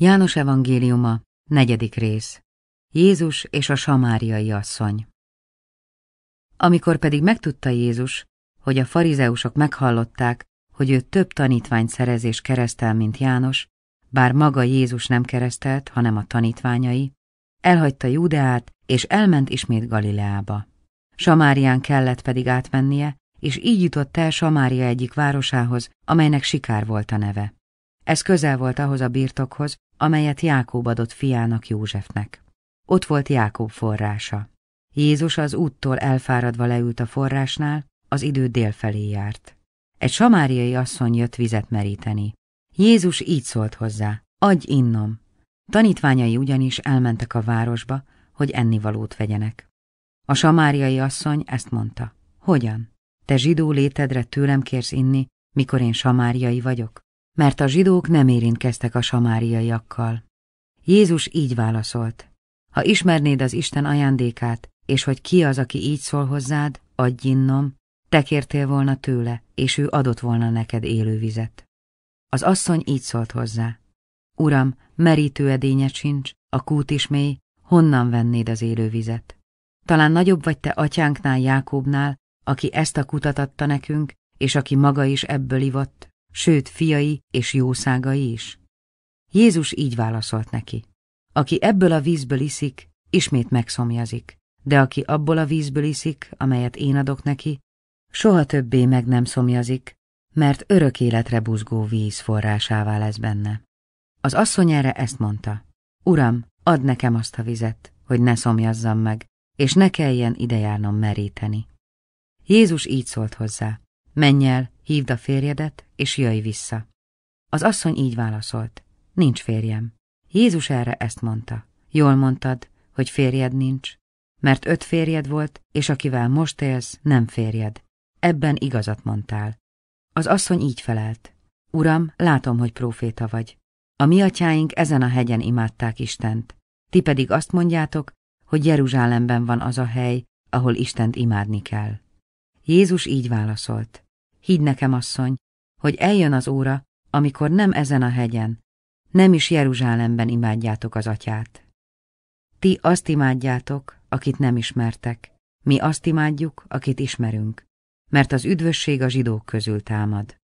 János evangéliuma, negyedik rész. Jézus és a samáriai asszony. Amikor pedig megtudta Jézus, hogy a farizeusok meghallották, hogy ő több tanítványt szerez és keresztel, mint János, bár maga Jézus nem keresztelt, hanem a tanítványai, elhagyta Júdeát, és elment ismét Galileába. Samárián kellett pedig átmennie, és így jutott el Samária egyik városához, amelynek Sikár volt a neve. Ez közel volt ahhoz a birtokhoz, amelyet Jákób adott fiának Józsefnek. Ott volt Jákób forrása. Jézus az úttól elfáradva leült a forrásnál, az idő délfelé járt. Egy samáriai asszony jött vizet meríteni. Jézus így szólt hozzá, adj innom. Tanítványai ugyanis elmentek a városba, hogy ennivalót vegyenek. A samáriai asszony ezt mondta, hogyan? Te zsidó létedre tőlem kérsz inni, mikor én samáriai vagyok? mert a zsidók nem érintkeztek a samáriaiakkal. Jézus így válaszolt, ha ismernéd az Isten ajándékát, és hogy ki az, aki így szól hozzád, adj innom, te kértél volna tőle, és ő adott volna neked élő vizet. Az asszony így szólt hozzá, Uram, merítő edénye sincs, a kút is mély, honnan vennéd az élő vizet? Talán nagyobb vagy te atyánknál, Jákobnál, aki ezt a kutat adta nekünk, és aki maga is ebből ivott, sőt fiai és jószágai is? Jézus így válaszolt neki. Aki ebből a vízből iszik, ismét megszomjazik, de aki abból a vízből iszik, amelyet én adok neki, soha többé meg nem szomjazik, mert örök életre buzgó víz forrásává lesz benne. Az asszony erre ezt mondta. Uram, add nekem azt a vizet, hogy ne szomjazzam meg, és ne kelljen idejárnom meríteni. Jézus így szólt hozzá. Menj el, hívd a férjedet, és jöjj vissza. Az asszony így válaszolt. Nincs férjem. Jézus erre ezt mondta. Jól mondtad, hogy férjed nincs, mert öt férjed volt, és akivel most élsz, nem férjed. Ebben igazat mondtál. Az asszony így felelt. Uram, látom, hogy próféta vagy. A mi atyáink ezen a hegyen imádták Istent. Ti pedig azt mondjátok, hogy Jeruzsálemben van az a hely, ahol Istent imádni kell. Jézus így válaszolt. Hidd nekem, asszony, hogy eljön az óra, amikor nem ezen a hegyen, nem is Jeruzsálemben imádjátok az atyát. Ti azt imádjátok, akit nem ismertek, mi azt imádjuk, akit ismerünk, mert az üdvösség a zsidók közül támad.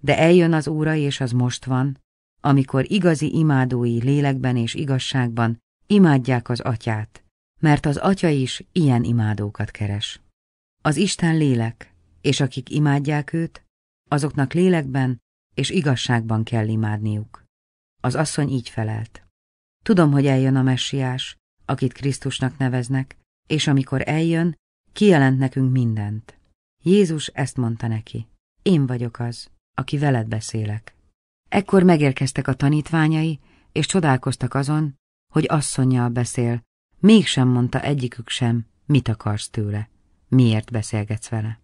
De eljön az óra, és az most van, amikor igazi imádói lélekben és igazságban imádják az atyát, mert az atya is ilyen imádókat keres. Az Isten lélek, és akik imádják őt, azoknak lélekben és igazságban kell imádniuk. Az asszony így felelt. Tudom, hogy eljön a messiás, akit Krisztusnak neveznek, és amikor eljön, kijelent nekünk mindent. Jézus ezt mondta neki. Én vagyok az, aki veled beszélek. Ekkor megérkeztek a tanítványai, és csodálkoztak azon, hogy asszonyjal beszél, mégsem mondta egyikük sem, mit akarsz tőle, miért beszélgetsz vele.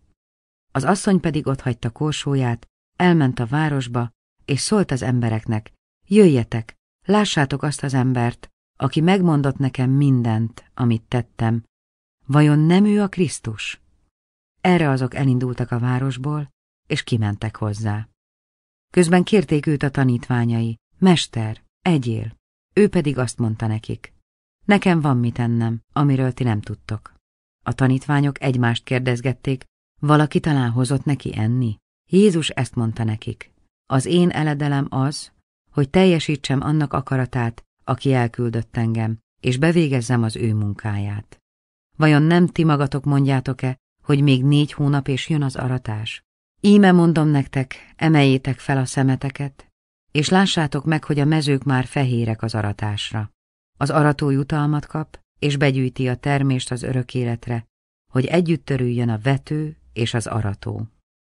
Az asszony pedig hagyta korsóját, elment a városba, és szólt az embereknek, jöjjetek, lássátok azt az embert, aki megmondott nekem mindent, amit tettem. Vajon nem ő a Krisztus? Erre azok elindultak a városból, és kimentek hozzá. Közben kérték őt a tanítványai, Mester, egyél. Ő pedig azt mondta nekik, nekem van mit ennem, amiről ti nem tudtok. A tanítványok egymást kérdezgették, valaki talán hozott neki enni? Jézus ezt mondta nekik. Az én eledelem az, hogy teljesítsem annak akaratát, aki elküldött engem, és bevégezzem az ő munkáját. Vajon nem ti magatok mondjátok-e, hogy még négy hónap és jön az aratás? Íme mondom nektek, emeljétek fel a szemeteket, és lássátok meg, hogy a mezők már fehérek az aratásra. Az arató jutalmat kap, és begyűjti a termést az örök életre, hogy együtt törüljön a vető és az arató.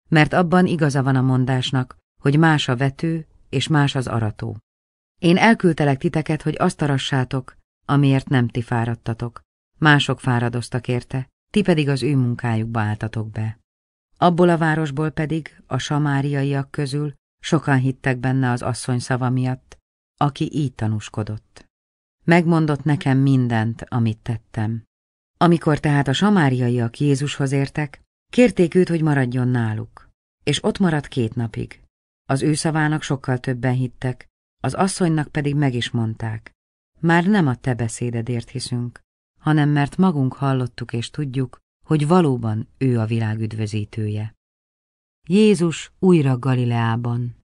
Mert abban igaza van a mondásnak, hogy más a vető és más az arató. Én elküldtelek titeket, hogy azt arassátok, amiért nem ti fáradtatok. Mások fáradoztak érte, ti pedig az ő munkájukba álltatok be. Abból a városból pedig, a samáriaiak közül, sokan hittek benne az asszony szava miatt, aki így tanúskodott. Megmondott nekem mindent, amit tettem. Amikor tehát a samáriaiak Jézushoz értek, Kérték őt, hogy maradjon náluk, és ott maradt két napig. Az ő szavának sokkal többen hittek, az asszonynak pedig meg is mondták. Már nem a te beszédedért hiszünk, hanem mert magunk hallottuk és tudjuk, hogy valóban ő a világ üdvözítője. Jézus újra Galileában.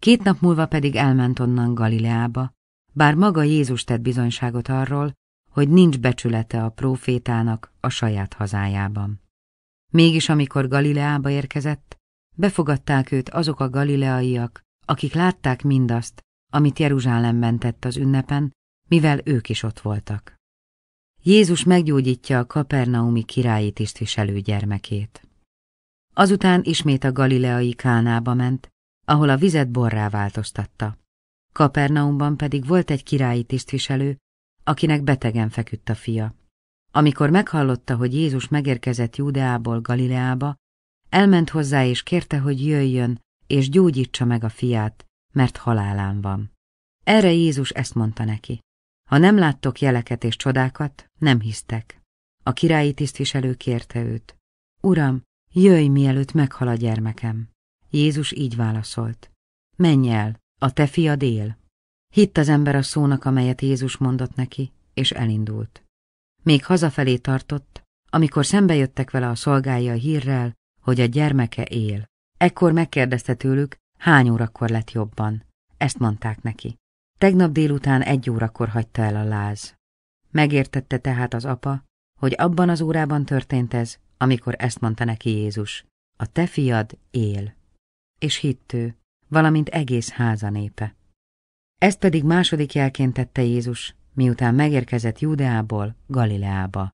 Két nap múlva pedig elment onnan Galileába, bár maga Jézus tett bizonyságot arról, hogy nincs becsülete a prófétának a saját hazájában. Mégis amikor Galileába érkezett, befogadták őt azok a galileaiak, akik látták mindazt, amit Jeruzsálemben tett az ünnepen, mivel ők is ott voltak. Jézus meggyógyítja a kapernaumi királyi tisztviselő gyermekét. Azután ismét a galileai Kánába ment, ahol a vizet borrá változtatta. Kapernaumban pedig volt egy királyi tisztviselő, akinek betegen feküdt a fia. Amikor meghallotta, hogy Jézus megérkezett Júdeából Galileába, elment hozzá és kérte, hogy jöjjön, és gyógyítsa meg a fiát, mert halálán van. Erre Jézus ezt mondta neki. Ha nem láttok jeleket és csodákat, nem hisztek. A királyi tisztviselő kérte őt. Uram, jöjj, mielőtt meghal a gyermekem. Jézus így válaszolt. Menj el, a te fiad él. Hitt az ember a szónak, amelyet Jézus mondott neki, és elindult. Még hazafelé tartott, amikor szembejöttek vele a szolgája hírrel, hogy a gyermeke él. Ekkor megkérdezte tőlük, hány órakor lett jobban. Ezt mondták neki. Tegnap délután egy órakor hagyta el a láz. Megértette tehát az apa, hogy abban az órában történt ez, amikor ezt mondta neki Jézus. A te fiad él. És hittő, valamint egész háza népe. Ezt pedig második jelként tette Jézus, miután megérkezett Júdeából Galileába.